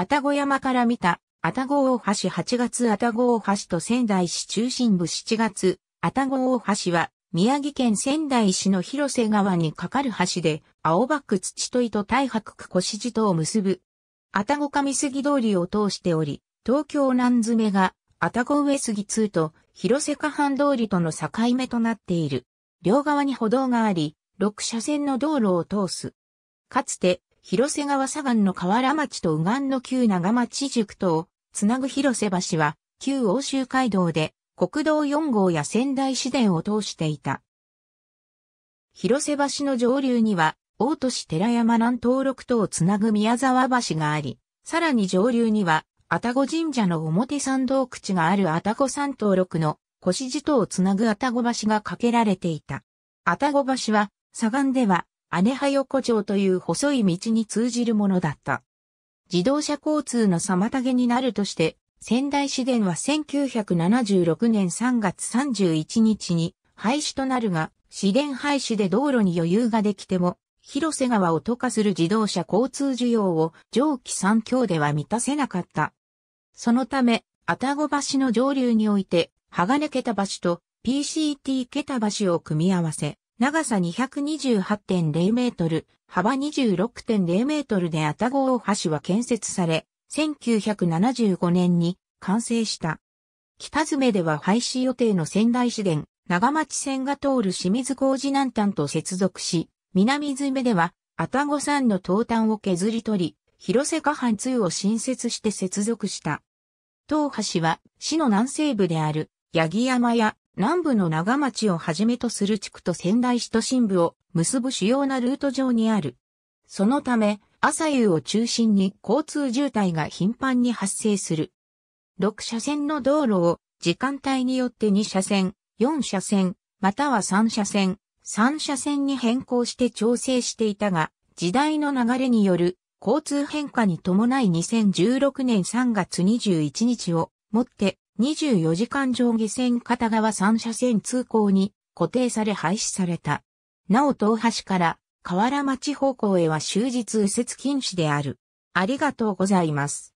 愛宕山から見た、愛宕大橋8月愛宕大橋と仙台市中心部7月、愛宕大橋は、宮城県仙台市の広瀬川に架かる橋で、青葉区土戸井と大白区越路とを結ぶ。愛宕上杉通りを通しており、東京南詰が、愛宕上杉通と広瀬下半通りとの境目となっている。両側に歩道があり、6車線の道路を通す。かつて、広瀬川左岸の河原町と右岸の旧長町宿とをつなぐ広瀬橋は、旧欧州街道で国道4号や仙台市電を通していた。広瀬橋の上流には、大都市寺山南東六とをつなぐ宮沢橋があり、さらに上流には、愛宕神社の表参道口がある愛宕山東六の腰地とをつなぐ愛宕橋が架けられていた。愛宕橋は、左岸では姉葉横丁という細い道に通じるものだった。自動車交通の妨げになるとして、仙台市電は1976年3月31日に廃止となるが、市電廃止で道路に余裕ができても、広瀬川を渡過する自動車交通需要を上記三強では満たせなかった。そのため、あたご橋の上流において、鋼桁橋と PCT 桁橋を組み合わせ、長さ228.0メートル、幅26.0メートルで愛宕大橋は建設され、1975年に完成した。北詰では廃止予定の仙台市電、長町線が通る清水工事南端と接続し、南詰では、たご山の東端を削り取り、広瀬下半2を新設して接続した。東橋は市の南西部である、八木山や南部の長町をはじめとする地区と仙台市都心部を結ぶ主要なルート上にある。そのため、朝夕を中心に交通渋滞が頻繁に発生する。6車線の道路を時間帯によって2車線、4車線、または3車線、3車線に変更して調整していたが、時代の流れによる交通変化に伴い2016年3月21日をもって24時間上下線片側3車線通行に固定され廃止された。なお東橋から河原町方向へは終日右折禁止である。ありがとうございます。